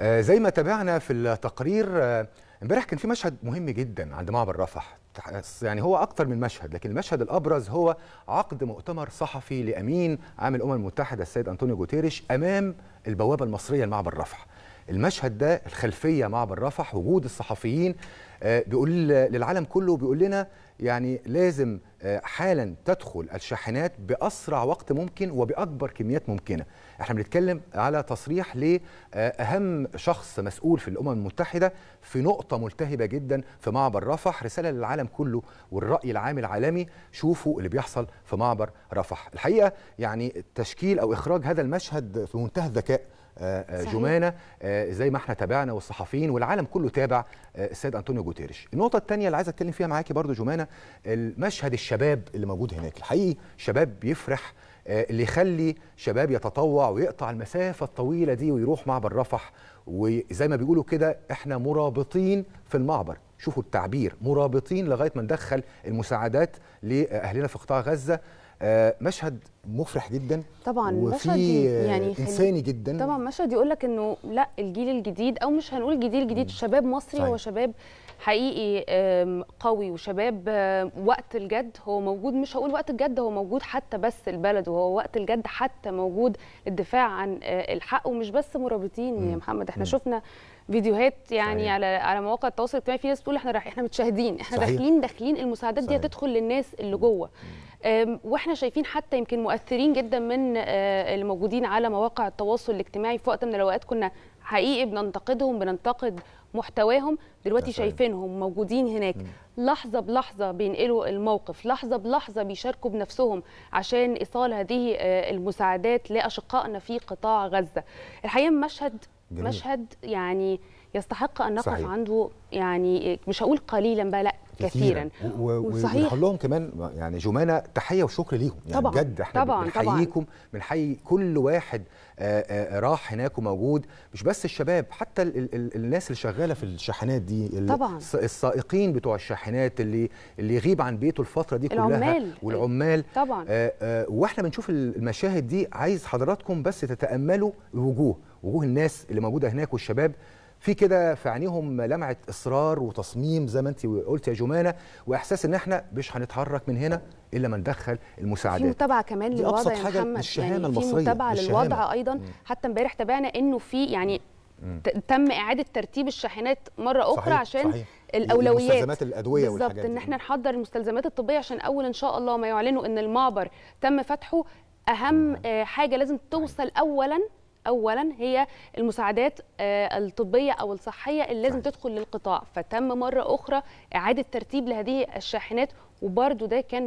آه، زي ما تابعنا في التقرير آه، امبارح كان في مشهد مهم جدا عند معبر رفح يعني هو اكتر من مشهد لكن المشهد الابرز هو عقد مؤتمر صحفي لامين عام الامم المتحده السيد انطونيو جوتيريش امام البوابه المصريه لمعبر رفح المشهد ده الخلفيه معبر رفح وجود الصحفيين آه، بيقول للعالم كله بيقول لنا يعني لازم آه، حالا تدخل الشاحنات باسرع وقت ممكن وباكبر كميات ممكنه احنا بنتكلم على تصريح لاهم آه، شخص مسؤول في الامم المتحده في نقطه ملتهبه جدا في معبر رفح رساله للعالم العالم كله والرأي العام العالمي شوفوا اللي بيحصل في معبر رفح الحقيقة يعني تشكيل أو إخراج هذا المشهد في منتهى الذكاء آه، آه، جمانه آه، زي ما احنا تابعنا والصحفيين والعالم كله تابع السيد انطونيو جوتيريش النقطه الثانيه اللي عايز اتكلم فيها معاكي برضو جمانه المشهد الشباب اللي موجود هناك الحقيقي شباب بيفرح اللي يخلي شباب يتطوع ويقطع المسافه الطويله دي ويروح معبر رفح وزي ما بيقولوا كده احنا مرابطين في المعبر شوفوا التعبير مرابطين لغايه ما ندخل المساعدات لاهلنا في قطاع غزه آه، مشهد مفرح جدا طبعا وفي يعني انساني جدا طبعا مشهد يقول لك انه لا الجيل الجديد او مش هنقول جيل جديد شباب مصري صحيح. هو شباب حقيقي قوي وشباب وقت الجد هو موجود مش هقول وقت الجد هو موجود حتى بس البلد وهو وقت الجد حتى موجود الدفاع عن آه، الحق ومش بس مرابطين يا محمد احنا شفنا فيديوهات يعني صحيح. على على مواقع التواصل الاجتماعي في ناس بتقول احنا رايحين احنا متشاهدين احنا داخلين داخلين المساعدات صحيح. دي هتدخل للناس اللي جوه واحنا شايفين حتى يمكن مؤثرين جدا من آه، الموجودين على مواقع التواصل الاجتماعي في وقت من الاوقات كنا حقيقي بننتقدهم بننتقد محتواهم دلوقتي شايفينهم موجودين هناك م. لحظه بلحظه بينقلوا الموقف لحظه بلحظه بيشاركوا بنفسهم عشان ايصال هذه آه، المساعدات لاشقائنا في قطاع غزه الحقيقه مشهد جميل. مشهد يعني يستحق ان نقف صحيح. عنده يعني مش هقول قليلا بقى لا كثيرا, وصحيح لهم كمان يعني جمانه تحيه وشكر ليهم يعني طبعا بجد احنا طبعا بنحييكم بنحيي كل واحد آآ آه، آآ آه، راح هناك وموجود مش بس الشباب حتى الـ الـ الـ الناس اللي شغاله في الشاحنات دي طبعا السائقين بتوع الشاحنات اللي اللي يغيب عن بيته الفتره دي كلها العمال والعمال طبعا آه، واحنا بنشوف المشاهد دي عايز حضراتكم بس تتاملوا الوجوه وجوه الناس اللي موجوده هناك والشباب في كده في عينيهم لمعه اصرار وتصميم زي ما انت قلت يا جمانه واحساس ان احنا مش هنتحرك من هنا الا ما ندخل المساعدات في متابعه كمان للوضع يا محمد يعني في متابعه للوضع ايضا حتى امبارح تابعنا انه في يعني تم اعاده ترتيب الشاحنات مره اخرى صحيح عشان صحيح. الاولويات مستلزمات الادويه بالظبط ان احنا نحضر المستلزمات الطبيه عشان اول ان شاء الله ما يعلنوا ان المعبر تم فتحه اهم آه، حاجه لازم توصل اولا اولا هي المساعدات آه، الطبيه او الصحيه اللي لازم تدخل للقطاع فتم مره اخرى اعاده ترتيب لهذه الشاحنات وبرده ده كان